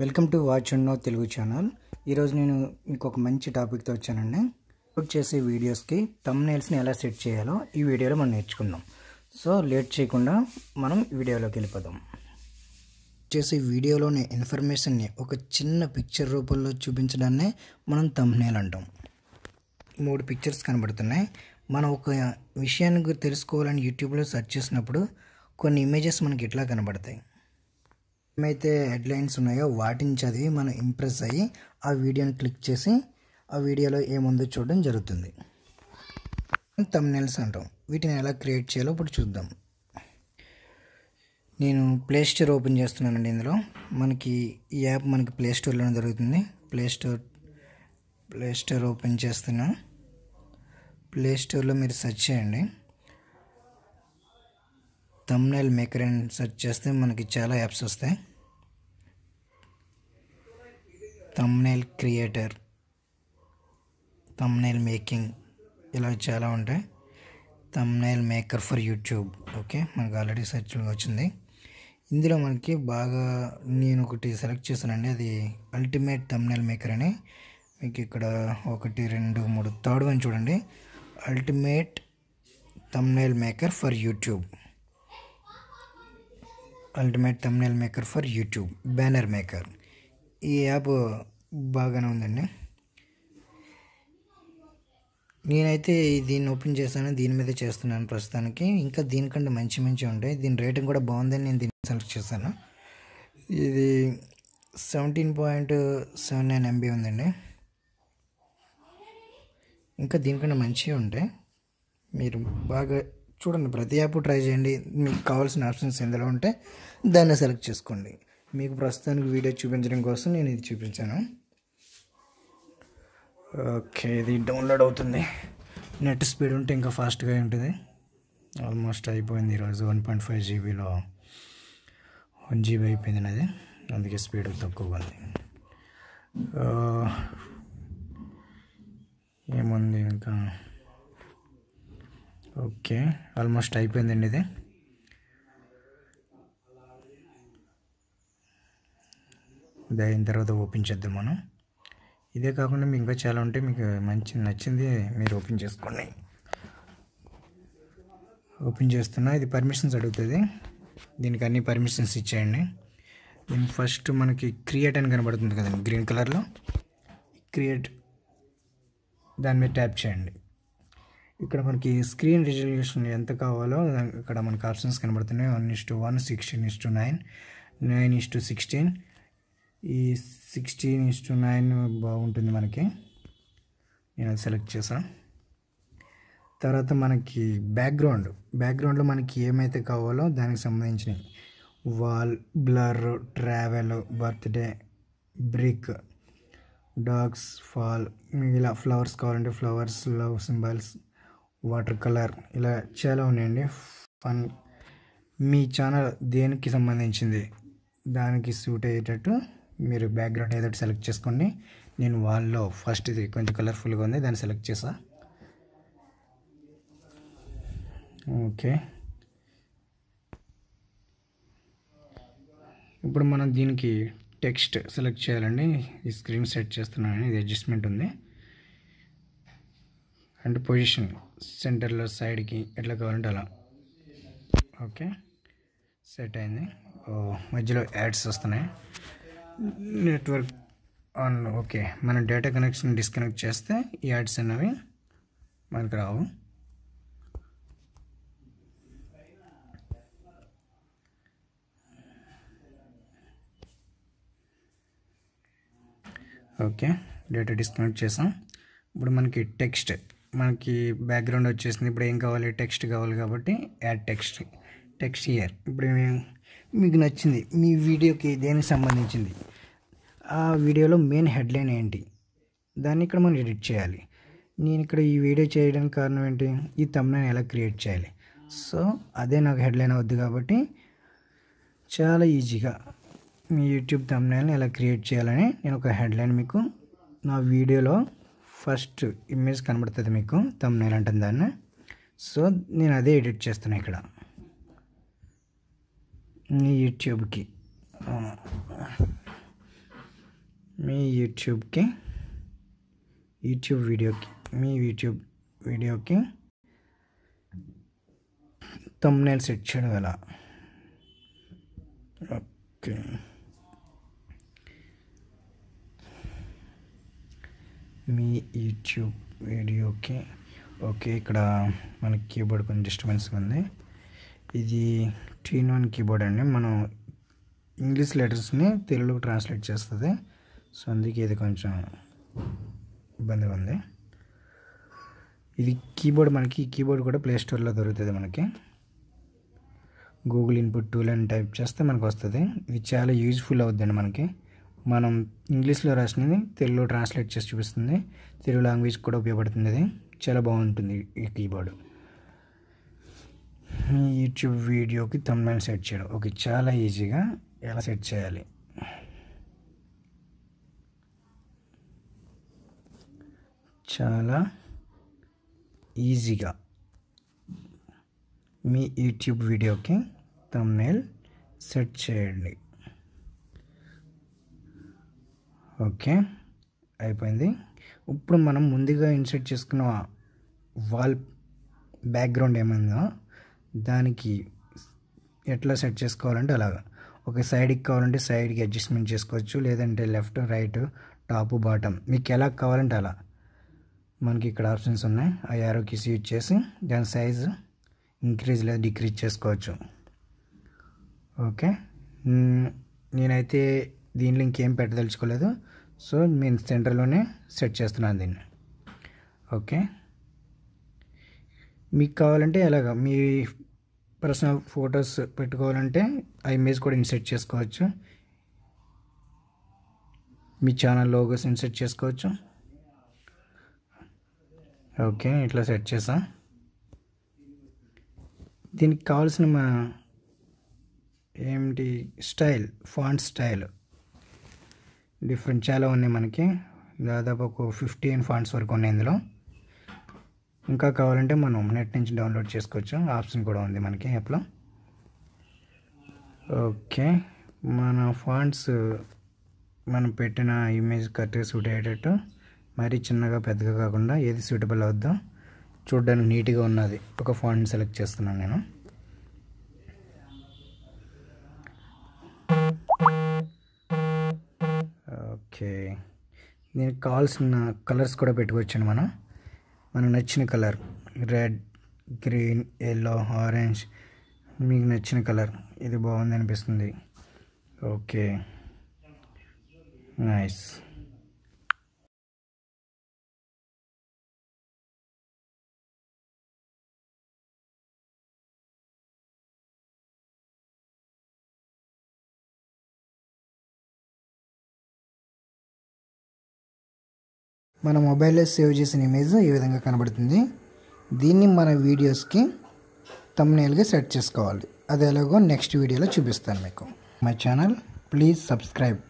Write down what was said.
welcome to watch and know Telugu channel ఈరోజు నేను మీకు ఒక మంచి టాపిక్తో వచ్చానండి అప్లోడ్ చేసే వీడియోస్కి తమ్నేల్స్ని ఎలా సెట్ చేయాలో ఈ వీడియోలో మనం నేర్చుకుందాం సో లేట్ చేయకుండా మనం వీడియోలోకి వెళ్ళిపోదాం చేసే వీడియోలోని ఇన్ఫర్మేషన్ని ఒక చిన్న పిక్చర్ రూపంలో చూపించడాన్నే మనం తమ్నేల్ అంటాం మూడు పిక్చర్స్ కనబడుతున్నాయి మనం ఒక విషయాన్ని తెలుసుకోవాలని యూట్యూబ్లో సెర్చ్ చేసినప్పుడు కొన్ని ఇమేజెస్ మనకి ఇట్లా కనబడతాయి ఏమైతే హెడ్లైన్స్ ఉన్నాయో వాటిని చదివి మనం ఇంప్రెస్ అయ్యి ఆ వీడియోని క్లిక్ చేసి ఆ వీడియోలో ఏముందో చూడడం జరుగుతుంది తమ్నెల్స్ అంటాం వీటిని ఎలా క్రియేట్ చేయాలో ఇప్పుడు చూద్దాం నేను ప్లే స్టోర్ ఓపెన్ చేస్తున్నానండి ఇందులో మనకి ఈ యాప్ మనకి ప్లే స్టోర్లోనే దొరుకుతుంది play store play store open చేస్తున్నా ప్లే స్టోర్లో మీరు సెర్చ్ చేయండి తమ్నైల్ మేకర్ అని సెర్చ్ చేస్తే మనకి చాలా యాప్స్ వస్తాయి థమ్నైల్ క్రియేటర్ థమ్నైల్ మేకింగ్ ఇలా చాలా ఉంటాయి thumbnail maker for YouTube okay మనకు ఆల్రెడీ సెర్చ్ వచ్చింది ఇందులో మనకి బాగా నేను ఒకటి సెలెక్ట్ చేశానండి అది అల్టిమేట్ థమ్నైల్ మేకర్ అని మీకు ఇక్కడ ఒకటి రెండు మూడు థర్డ్ వన్ చూడండి ultimate thumbnail maker for YouTube ultimate thumbnail maker for YouTube banner maker ఈ యాప్ బాగానే ఉందండి నేనైతే దీన్ని ఓపెన్ చేశాను దీని మీద చేస్తున్నాను ప్రస్తుతానికి ఇంకా దీనికంటే మంచి మంచి ఉంటాయి దీని రేటింగ్ కూడా బాగుందని నేను దీన్ని సెలెక్ట్ చేశాను ఇది seventeen point seven nine MB ఉందండి ఇంకా దీనికంటే మంచివి ఉంటాయి మీరు బాగా చూడండి ప్రతి యాప్ ట్రై చేయండి మీకు కావాల్సిన ఆప్షన్స్ ఎందులో ఉంటే దాన్ని సెలెక్ట్ చేసుకోండి మీకు ప్రస్తుతానికి వీడియో చూపించడం కోసం నేను ఇది చూపించాను ఓకే ఇది డౌన్లోడ్ అవుతుంది నెట్ స్పీడ్ ఉంటే ఇంకా ఫాస్ట్గా ఉంటుంది ఆల్మోస్ట్ అయిపోయింది ఈరోజు వన్ పాయింట్ ఫైవ్ జీబీలో వన్ జీబీ అయిపోయింది అది అందుకే స్పీడ్ తక్కువగా ఉంది ఏముంది ఇంకా ఓకే ఆల్మోస్ట్ అయిపోయిందండి ఇది ఇది అయిన తర్వాత ఓపెన్ చేద్దాం మనం ఇదే కాకుండా మీకు ఇంకా చాలా ఉంటాయి మీకు మంచి నచ్చింది మీరు ఓపెన్ చేసుకోండి ఓపెన్ చేస్తున్నా ఇది పర్మిషన్స్ అడుగుతుంది దీనికి అన్ని పర్మిషన్స్ ఇచ్చేయండి దీని ఫస్ట్ మనకి క్రియేట్ అని కనబడుతుంది కదండి గ్రీన్ కలర్లో క్రియేట్ దాని మీద ట్యాప్ చేయండి ఇక్కడ మనకి స్క్రీన్ రిజల్యూషన్ ఎంత కావాలో ఇక్కడ మనకి ఆప్షన్స్ కనబడుతున్నాయి one is to one sixteen is to nine nine is to sixteen ఈ సిక్స్టీన్ టు నైన్ బాగుంటుంది మనకి నేను అది సెలెక్ట్ చేశాను తర్వాత మనకి బ్యాక్గ్రౌండ్ బ్యాక్గ్రౌండ్లో మనకి ఏమైతే కావాలో దానికి సంబంధించినవి wall blur travel birthday brick dogs fall ఇలా ఫ్లవర్స్ కావాలంటే flowers love symbols water colour ఇలా చాలా ఉన్నాయండి ఫన్ మీ ఛానల్ దేనికి సంబంధించింది దానికి సూట్ అయ్యేటట్టు మీరు బ్యాక్గ్రౌండ్ ఏదో సెలెక్ట్ చేసుకోండి నేను వాల్లో ఫస్ట్ ఇది కొంచెం కలర్ఫుల్గా ఉంది దాన్ని సెలెక్ట్ చేసా ఓకే ఇప్పుడు మనం దీనికి టెక్స్ట్ సెలెక్ట్ చేయాలండి ఈ స్క్రీన్ సెట్ చేస్తున్నాను ఇది అడ్జస్ట్మెంట్ ఉంది అండ్ పొజిషన్ సెంటర్లో సైడ్కి ఎట్లా కావాలంటే అలా ఓకే సెట్ అయింది మధ్యలో యాడ్స్ వస్తున్నాయి नेटवर्क अन ओके మన డేటా కనెక్షన్ డిస్ కనెక్ట్ చేస్తే యాడ్స్ అన్నవి మనకు రావు ఓకే డేటా డిస్ కనెక్ట్ చేశా ఇప్పుడు మనకి టెక్స్ట్ మనకి బ్యాక్ గ్రౌండ్ వచ్చేసింది ఇప్పుడు ఏం కావాలి టెక్స్ట్ కావాలి కాబట్టి యాడ్ టెక్స్ట్ టెక్స్ట్ ఇయర్ ఇప్పుడు మీకు నచ్చింది మీ వీడియోకి దేనికి సంబంధించింది ఆ వీడియోలో మెయిన్ హెడ్లైన్ ఏంటి దాన్ని ఇక్కడ మనం ఎడిట్ చేయాలి నేను ఇక్కడ ఈ వీడియో చేయడానికి కారణం ఏంటి ఈ తమ్నైన్ ఎలా క్రియేట్ చేయాలి సో అదే నాకు హెడ్లైన్ అవుద్ది కాబట్టి చాలా ఈజీగా మీ యూట్యూబ్ తమ్నైన్ ఎలా క్రియేట్ చేయాలని నేను ఒక హెడ్లైన్ మీకు నా వీడియోలో ఫస్ట్ ఇమేజ్ కనబడుతుంది మీకు తమ్నైన్ అంటుంది దాన్ని సో నేను అదే ఎడిట్ చేస్తున్నాను ఇక్కడ మీ యూట్యూబ్కి మీ యూట్యూబ్కి యూట్యూబ్ వీడియోకి మీ యూట్యూబ్ వీడియోకి తమ్నేల్ సెట్ చేయడం ఎలా ఓకే మీ యూట్యూబ్ వీడియోకి ఓకే ఇక్కడ మనకి కీబోర్డ్ కొంచెం డిస్టర్బెన్స్గా ఉంది ఇది ట్రీన్ వన్ కీబోర్డ్ అండి మనం ఇంగ్లీష్ లెటర్స్ని తెలుగులోకి ట్రాన్స్లేట్ చేస్తుంది సో అందుకే ఇది కొంచెం ఇబ్బందిగా ఉంది ఇది కీబోర్డ్ మనకి కీబోర్డ్ కూడా ప్లే స్టోర్లో దొరుకుతుంది మనకి గూగుల్ ఇన్పుట్ టూల్ అని టైప్ చేస్తే మనకు వస్తుంది ఇది చాలా యూజ్ఫుల్ అవుతుందండి మనకి మనం ఇంగ్లీష్లో రాసినది తెలుగులో ట్రాన్స్లేట్ చేసి చూపిస్తుంది తెలుగు లాంగ్వేజ్ కూడా ఉపయోగపడుతుంది అది చాలా బాగుంటుంది ఈ కీబోర్డు యూట్యూబ్ వీడియోకి తమ్నైల్ సెట్ చేయడం ఓకే చాలా ఈజీగా ఎలా సెట్ చేయాలి చాలా ఈజీగా మీ యూట్యూబ్ వీడియోకి తమ్నైల్ సెట్ చేయండి ఓకే అయిపోయింది ఇప్పుడు మనం ముందుగా ఇన్సెట్ చేసుకున్న వాల్ బ్యాక్గ్రౌండ్ ఏమైందో దానికి ఎట్లా సెట్ చేసుకోవాలంటే అలాగా ఒక సైడ్కి కావాలంటే సైడ్కి అడ్జస్ట్మెంట్ చేసుకోవచ్చు లేదంటే లెఫ్ట్ రైట్ టాప్ బాటమ్ మీకు ఎలా కావాలంటే అలా మనకి ఇక్కడ ఆప్షన్స్ ఉన్నాయి ఆ యారో కీస్ యూజ్ చేసి దాని సైజు ఇంక్రీజ్ లేదా డిక్రీజ్ చేసుకోవచ్చు ఓకే నేనైతే దీనిలో ఇంకేం పెట్టదలుచుకోలేదు సో నేను సెంటర్లోనే సెట్ చేస్తున్నాను దీన్ని ఓకే మీకు కావాలంటే ఎలాగ మీ పర్సనల్ ఫొటోస్ పెట్టుకోవాలంటే ఆ ఇమేజ్ కూడా ఇన్సర్ట్ చేసుకోవచ్చు మీ ఛానల్ లోగోస్ ఇన్సర్ట్ చేసుకోవచ్చు ఓకే ఇట్లా సెట్ చేసా దీనికి కావాల్సిన మా ఏమిటి స్టైల్ ఫాంట్ స్టైల్ డిఫరెంట్ చాలా ఉన్నాయి మనకి దాదాపు ఒక ఫిఫ్టీన్ ఫాంట్స్ వరకు ఉన్నాయి ఇందులో ఇంకా కావాలంటే మనం నెట్ నుంచి డౌన్లోడ్ చేసుకోవచ్చు ఆప్షన్ కూడా ఉంది మనకి యాప్లో ఓకే మన ఫాంట్స్ మనం పెట్టిన ఇమేజ్ కరెక్ట్గా సూట్ అయ్యేటట్టు మరీ చిన్నగా పెద్దగా కాకుండా ఏది సూటబుల్ అవుద్దో చూడడానికి నీట్గా ఉన్నది ఒక ఫాంట్ని సెలెక్ట్ చేస్తున్నాను నేను ఓకే దీనికి కావాల్సిన కలర్స్ కూడా పెట్టుకోవచ్చాను మనం మనకు నచ్చిన colour red green yellow orange మీకు నచ్చిన కలర్ ఇది బాగుంది అనిపిస్తుంది ఓకే నైస్ మన మొబైల్లో సేవ్ చేసిన ఇమేజ్ ఈ విధంగా కనబడుతుంది దీన్ని మన వీడియోస్కి తమ్నేల్గా సెట్ చేసుకోవాలి అది ఎలాగో నెక్స్ట్ వీడియోలో చూపిస్తాను మీకు మై ఛానల్ ప్లీజ్ సబ్స్క్రైబ్